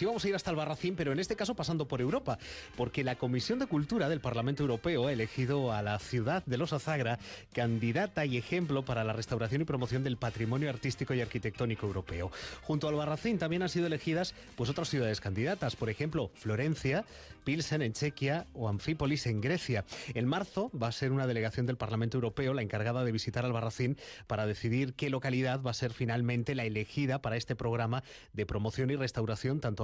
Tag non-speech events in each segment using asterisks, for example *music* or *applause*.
Sí, vamos a ir hasta el Barracín, pero en este caso pasando por Europa, porque la Comisión de Cultura del Parlamento Europeo ha elegido a la ciudad de los Azagra candidata y ejemplo para la restauración y promoción del patrimonio artístico y arquitectónico europeo. Junto al Barracín también han sido elegidas pues, otras ciudades candidatas, por ejemplo, Florencia, Pilsen en Chequia o Anfípolis en Grecia. En marzo va a ser una delegación del Parlamento Europeo la encargada de visitar al Barracín para decidir qué localidad va a ser finalmente la elegida para este programa de promoción y restauración tanto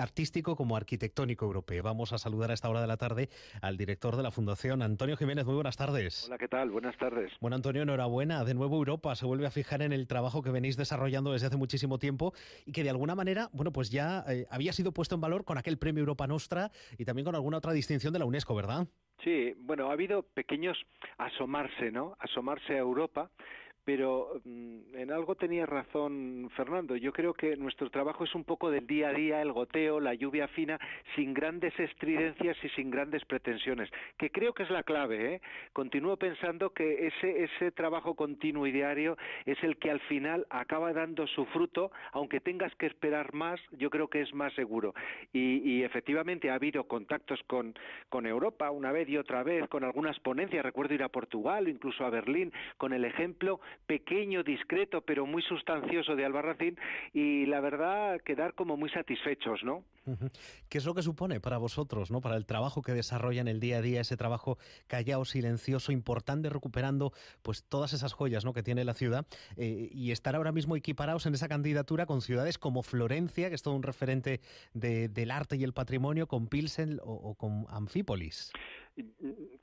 artístico como arquitectónico europeo. Vamos a saludar a esta hora de la tarde al director de la Fundación, Antonio Jiménez. Muy buenas tardes. Hola, ¿qué tal? Buenas tardes. Bueno, Antonio, enhorabuena. De nuevo Europa se vuelve a fijar en el trabajo que venís desarrollando desde hace muchísimo tiempo y que de alguna manera, bueno, pues ya eh, había sido puesto en valor con aquel premio Europa Nostra y también con alguna otra distinción de la UNESCO, ¿verdad? Sí, bueno, ha habido pequeños asomarse, ¿no? Asomarse a Europa, pero mm, en algo tenías razón Fernando. Yo creo que nuestro trabajo es un poco del día a día, el goteo, la lluvia fina, sin grandes estridencias y sin grandes pretensiones, que creo que es la clave. ¿eh? Continúo pensando que ese, trabajo continuo y diario es el que al final acaba dando su fruto, aunque tengas que esperar más, yo creo que es más seguro. Y, efectivamente ha habido contactos con, con Europa una vez y otra vez, con algunas ponencias, recuerdo ir a Portugal, incluso a Berlín, con el ejemplo pequeño, discreto, pero muy sustancioso de Albarracín y la verdad quedar como muy satisfechos, ¿no? ¿Qué es lo que supone para vosotros, ¿no? para el trabajo que desarrollan el día a día, ese trabajo callado, silencioso, importante, recuperando pues todas esas joyas ¿no? que tiene la ciudad eh, y estar ahora mismo equiparados en esa candidatura con ciudades como Florencia, que es todo un referente del arte y el patrimonio, con Pilsen o, o con Anfípolis? Mm,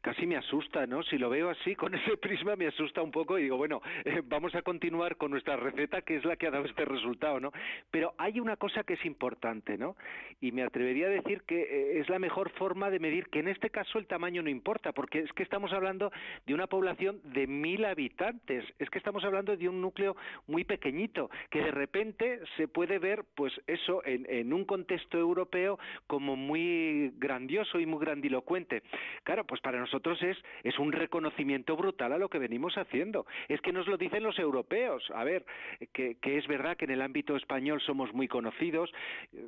casi me asusta, ¿no? Si lo veo así, con *laughs* ese prisma me asusta un poco y digo, bueno, eh, vamos a continuar con nuestra receta que es la que ha dado este resultado, ¿no? Pero hay una cosa que es importante, ¿no? Y me atrevería a decir que eh, es la mejor forma de medir, que en este caso el tamaño no importa, porque es que estamos hablando de una población de mil habitantes, es que estamos hablando de un núcleo muy pequeñito, que de repente se puede ver, pues eso, en un contexto europeo como muy grandioso y muy grandilocuente. Claro, pues para nosotros es, es un reconocimiento brutal a lo que venimos haciendo. Es que nos lo dicen los europeos. A ver, que, es verdad que en el ámbito español somos muy conocidos. Eh,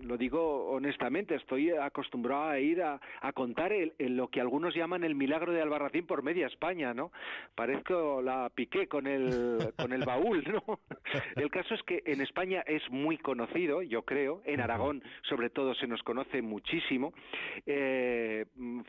lo digo honestamente, estoy acostumbrado a ir a, contar el, lo que algunos llaman el milagro de Albarracín por media España, ¿no? Parezco la piqué con el, con el baúl, ¿no? *laughs* El caso es que en España es muy conocido, yo creo. En Aragón, sobre todo, se nos conoce muchísimo. Eh,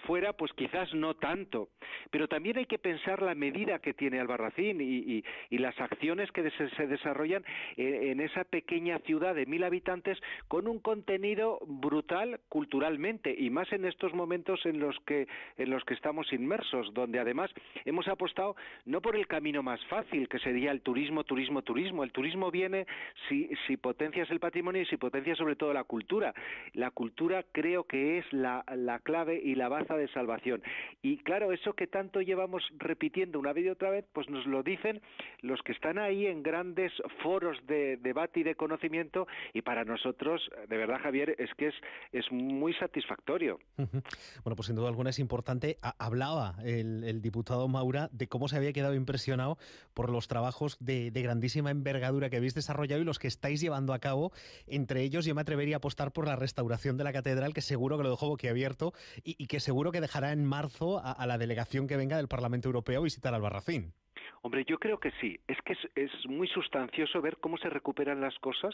fuera pues quizás no tanto. Pero también hay que pensar la medida que tiene Albarracín y, las acciones que se, desarrollan eh, en, esa pequeña ciudad de mil habitantes con un contenido brutal culturalmente y más en estos momentos en los que, en los que estamos inmersos, donde además hemos apostado no por el camino más fácil, que sería el turismo, turismo, turismo. El turismo viene si, si potencias el patrimonio y si potencias sobre todo la cultura. La cultura creo que es la, clave y la baza de salvación. Y claro, eso que tanto llevamos repitiendo una vez y otra vez, pues nos lo dicen los que están ahí en grandes foros de debate y de conocimiento y para nosotros, de verdad Javier, es que es, es muy satisfactorio. Bueno, pues sin duda alguna es importante. hablaba el, diputado Maura de cómo se había quedado impresionado por los trabajos de, de grandísima envergadura que habéis desarrollado y los que estáis llevando a cabo. Entre ellos yo me atrevería a apostar por la restauración de la catedral, que seguro que lo dejó boquiabierto y que seguro que dejará en marzo a, la delegación que venga del Parlamento Europeo a visitar Albarracín. Hombre, yo creo que sí. Es que es, muy sustancioso ver cómo se recuperan las cosas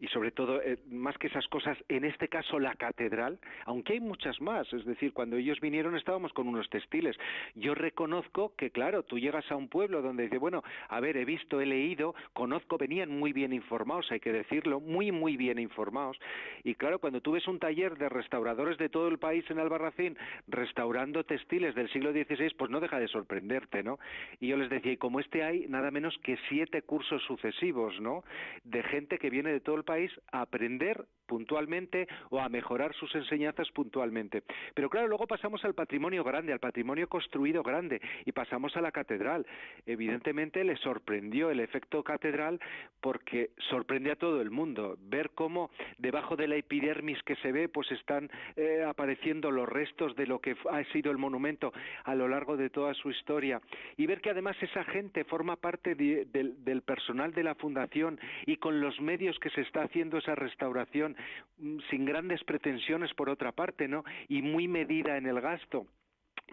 y sobre todo, eh, más que esas cosas, en este caso la catedral, aunque hay muchas más. Es decir, cuando ellos vinieron estábamos con unos textiles. Yo reconozco que, claro, tú llegas a un pueblo donde dice, bueno, a ver, he visto, he leído, conozco, venían muy bien informados, hay que decirlo, muy, muy bien informados. Y claro, cuando tú ves un taller de restauradores de todo el país en Albarracín restaurando textiles del siglo XVI, pues no deja de sorprenderte, ¿no? Y yo les decía, y como este hay nada menos que siete cursos sucesivos, ¿no? De gente que viene de todo el país a aprender puntualmente o a mejorar sus enseñanzas puntualmente. Pero claro, luego pasamos al patrimonio grande, al patrimonio construido grande y pasamos a la catedral. Evidentemente le sorprendió el efecto catedral porque sorprende a todo el mundo ver cómo debajo de la epidermis que se ve pues están eh, apareciendo los restos de lo que ha sido el monumento a lo largo de toda su historia y ver que además esa gente forma parte del personal de la fundación y con los medios que se está haciendo esa restauración sin grandes pretensiones por otra parte, ¿no? Y muy medida en el gasto.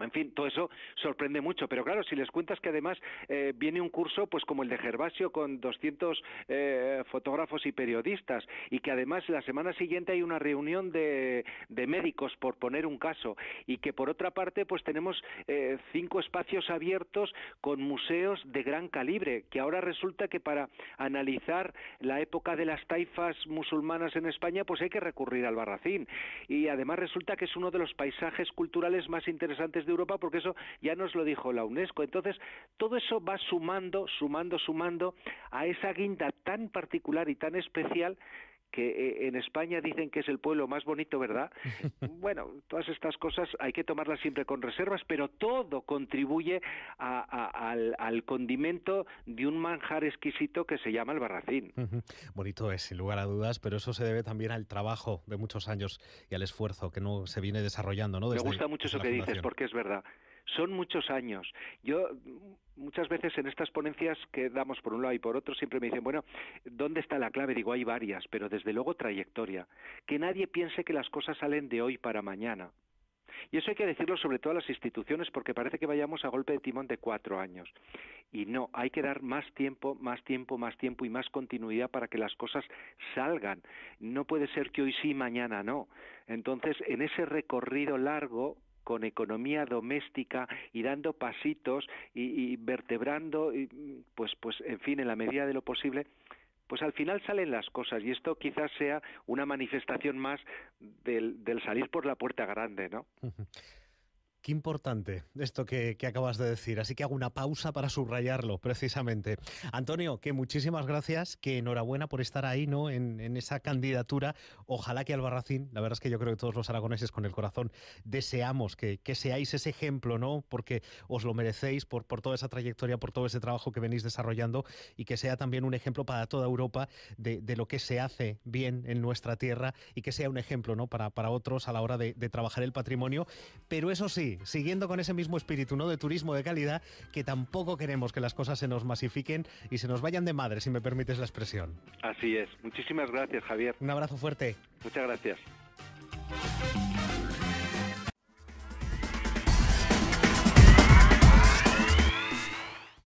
En fin, todo eso sorprende mucho, pero claro, si les cuentas que además eh, viene un curso pues como el de Gervasio con 200 eh, fotógrafos y periodistas y que además la semana siguiente hay una reunión de, de médicos por poner un caso y que por otra parte pues tenemos eh, cinco espacios abiertos con museos de gran calibre que ahora resulta que para analizar la época de las taifas musulmanas en España pues hay que recurrir al Barracín y además resulta que es uno de los paisajes culturales más interesantes de Europa, porque eso ya nos lo dijo la UNESCO. Entonces, todo eso va sumando, sumando, sumando a esa guinda tan particular y tan especial que eh, en España dicen que es el pueblo más bonito, ¿verdad? *laughs* bueno, todas estas cosas hay que tomarlas siempre con reservas, pero todo contribuye a, al, condimento de un manjar exquisito que se llama el barracín. Bonito es, sin lugar a dudas, pero eso se debe también al trabajo de muchos años y al esfuerzo que no se viene desarrollando, ¿no? Me gusta mucho eso que dices, porque es verdad. Son muchos años. Yo muchas veces en estas ponencias que damos por un lado y por otro siempre me dicen, bueno, ¿dónde está la clave? Digo, hay varias, pero desde luego trayectoria. Que nadie piense que las cosas salen de hoy para mañana. Y eso hay que decirlo sobre todo a las instituciones porque parece que vayamos a golpe de timón de cuatro años. Y no, hay que dar más tiempo, más tiempo, más tiempo y más continuidad para que las cosas salgan. No puede ser que hoy sí, mañana no. Entonces, en ese recorrido largo, con economía doméstica y dando pasitos y, vertebrando, y, pues, pues, en fin, en la medida de lo posible, pues al final salen las cosas y esto quizás sea una manifestación más del, salir por la puerta grande, ¿no? Qué importante esto que, acabas de decir, así que hago una pausa para subrayarlo precisamente. Antonio, que muchísimas gracias, que enhorabuena por estar ahí ¿no? en, esa candidatura. Ojalá que Albarracín, la verdad es que yo creo que todos los aragoneses con el corazón deseamos que, seáis ese ejemplo, ¿no? porque os lo merecéis por, por toda esa trayectoria, por todo ese trabajo que venís desarrollando y que sea también un ejemplo para toda Europa de, lo que se hace bien en nuestra tierra y que sea un ejemplo ¿no? para, para otros a la hora de trabajar el patrimonio. Pero eso sí, siguiendo con ese mismo espíritu ¿no? de turismo de calidad, que tampoco queremos que las cosas se nos masifiquen y se nos vayan de madre, si me permites la expresión. Así es. Muchísimas gracias, Javier. Un abrazo fuerte. Muchas gracias.